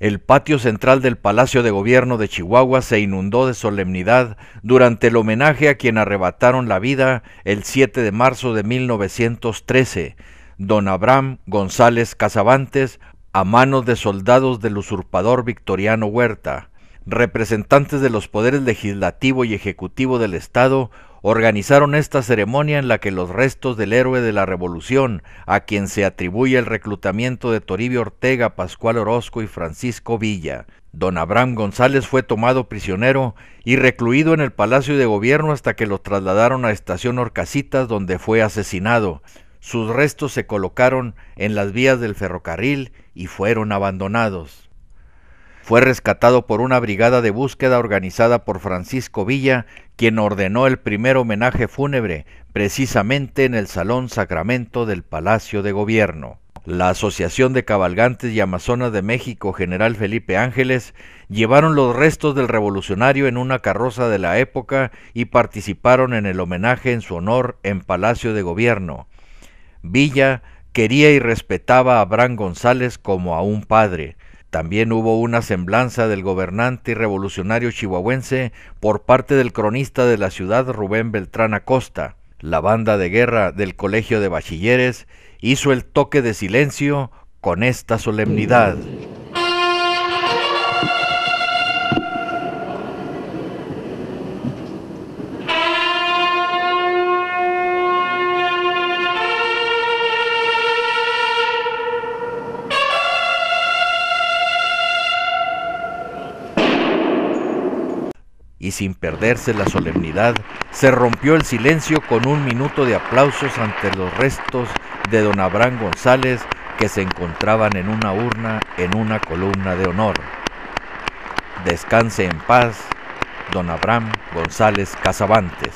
El patio central del Palacio de Gobierno de Chihuahua se inundó de solemnidad durante el homenaje a quien arrebataron la vida el 7 de marzo de 1913, don Abraham González Casavantes, a manos de soldados del usurpador Victoriano Huerta representantes de los poderes legislativo y ejecutivo del Estado organizaron esta ceremonia en la que los restos del héroe de la revolución, a quien se atribuye el reclutamiento de Toribio Ortega, Pascual Orozco y Francisco Villa. Don Abraham González fue tomado prisionero y recluido en el Palacio de Gobierno hasta que lo trasladaron a Estación Orcasitas donde fue asesinado. Sus restos se colocaron en las vías del ferrocarril y fueron abandonados. Fue rescatado por una brigada de búsqueda organizada por Francisco Villa, quien ordenó el primer homenaje fúnebre, precisamente en el Salón Sacramento del Palacio de Gobierno. La Asociación de Cabalgantes y Amazonas de México, General Felipe Ángeles, llevaron los restos del revolucionario en una carroza de la época y participaron en el homenaje en su honor en Palacio de Gobierno. Villa quería y respetaba a Abraham González como a un padre. También hubo una semblanza del gobernante y revolucionario chihuahuense por parte del cronista de la ciudad Rubén Beltrán Acosta. La banda de guerra del Colegio de Bachilleres hizo el toque de silencio con esta solemnidad. y sin perderse la solemnidad, se rompió el silencio con un minuto de aplausos ante los restos de don Abraham González que se encontraban en una urna en una columna de honor. Descanse en paz, don Abraham González Casavantes.